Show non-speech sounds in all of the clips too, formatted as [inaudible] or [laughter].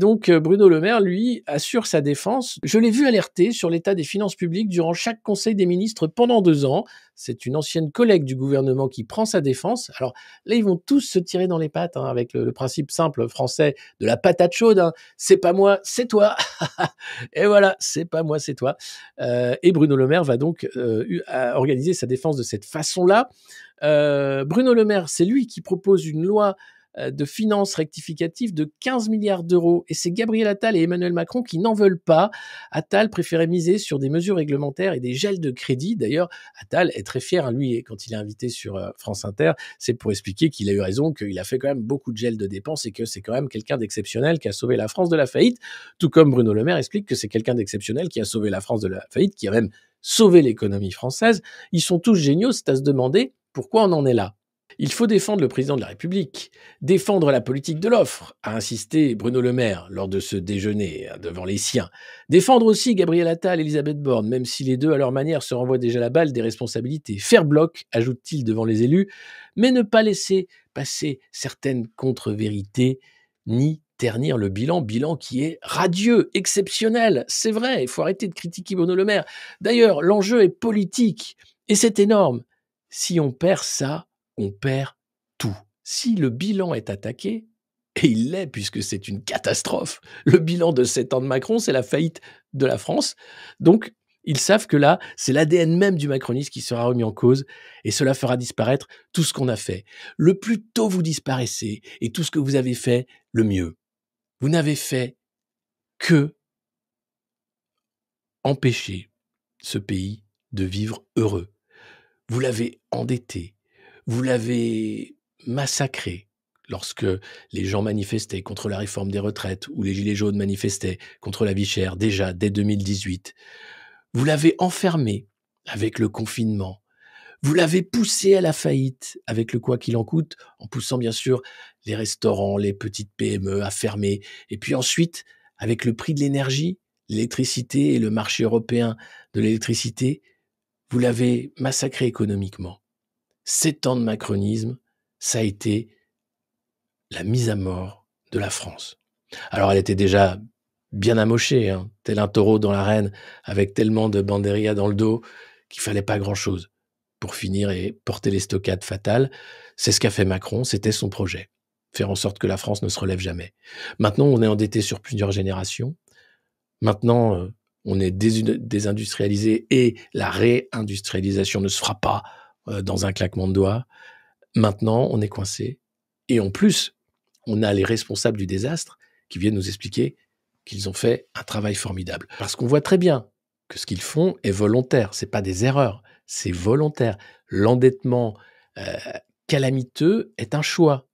Donc euh, Bruno Le Maire, lui, assure sa défense. Je l'ai vu alerter sur l'état des finances publiques durant chaque Conseil des ministres pendant deux ans. C'est une ancienne collègue du gouvernement qui prend sa défense. Alors là, ils vont tous se tirer dans les pattes hein, avec le, principe simple français de la patate chaude. Hein. C'est pas moi, c'est toi. [laughs] et voilà, c'est pas moi, c'est toi. Euh, et Bruno Le Maire va donc euh, organiser sa défense de cette façon-là. Bruno Le Maire, c'est lui qui propose une loi euh, de finances rectificatives de 15 milliards d'euros. Et c'est Gabriel Attal et Emmanuel Macron qui n'en veulent pas. Attal préférait miser sur des mesures réglementaires et des gels de crédit. D'ailleurs, Attal est très fier, à hein, lui, quand il est invité sur euh, France Inter, c'est pour expliquer qu'il a eu raison, qu'il a fait quand même beaucoup de gels de dépenses et que c'est quand même quelqu'un d'exceptionnel qui a sauvé la France de la faillite. Tout comme Bruno Le Maire explique que c'est quelqu'un d'exceptionnel qui a sauvé la France de la faillite, qui a même sauvé l'économie française. Ils sont tous géniaux, c'est à se demander pourquoi on en est là. Il faut défendre le président de la République, défendre la politique de l'offre, a insisté Bruno Le Maire lors de ce déjeuner hein, devant les siens. Défendre aussi Gabriel Attal et Elisabeth Borne, même si les deux, à leur manière, se renvoient déjà la balle des responsabilités. Faire bloc, ajoute-t-il devant les élus, mais ne pas laisser passer certaines contre-vérités ni ternir le bilan, bilan qui est radieux, exceptionnel. C'est vrai, il faut arrêter de critiquer Bruno Le Maire. D'ailleurs, l'enjeu est politique et c'est énorme. Si on perd ça, on perd tout. Si le bilan est attaqué, et il l'est puisque c'est une catastrophe, le bilan de 7 ans de Macron, c'est la faillite de la France. Donc, ils savent que là, c'est l'ADN même du macronisme qui sera remis en cause et cela fera disparaître tout ce qu'on a fait. Le plus tôt vous disparaissez et tout ce que vous avez fait, le mieux. Vous n'avez fait que empêcher ce pays de vivre heureux. Vous l'avez endetté, vous l'avez massacré lorsque les gens manifestaient contre la réforme des retraites ou les Gilets jaunes manifestaient contre la vie chère déjà dès 2018. Vous l'avez enfermé avec le confinement. Vous l'avez poussé à la faillite avec le quoi qu'il en coûte, en poussant bien sûr les restaurants, les petites PME à fermer. Et puis ensuite, avec le prix de l'énergie, l'électricité et le marché européen de l'électricité, vous l'avez massacré économiquement. Ces temps de macronisme, ça a été la mise à mort de la France. Alors elle était déjà bien amochée, hein. tel un taureau dans l'arène, avec tellement de banderia dans le dos qu'il fallait pas grand-chose pour finir et porter les stockades fatales. C'est ce qu'a fait Macron, c'était son projet, faire en sorte que la France ne se relève jamais. Maintenant, on est endetté sur plusieurs générations. Maintenant, euh, on est désindustrialisé et la réindustrialisation ne se fera pas euh, dans un claquement de doigts. Maintenant, on est coincé. Et en plus, on a les responsables du désastre qui viennent nous expliquer qu'ils ont fait un travail formidable. Parce qu'on voit très bien que ce qu'ils font est volontaire. C'est pas des erreurs, c'est volontaire. L'endettement euh, calamiteux est un choix.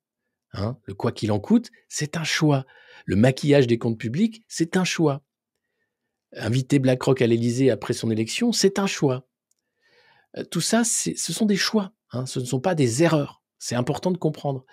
Hein le quoi qu'il en coûte, c'est un choix. Le maquillage des comptes publics, c'est un choix. Inviter BlackRock à l'Élysée après son élection, c'est un choix tout ça, ce sont des choix, hein, ce ne sont pas des erreurs. C'est important de comprendre.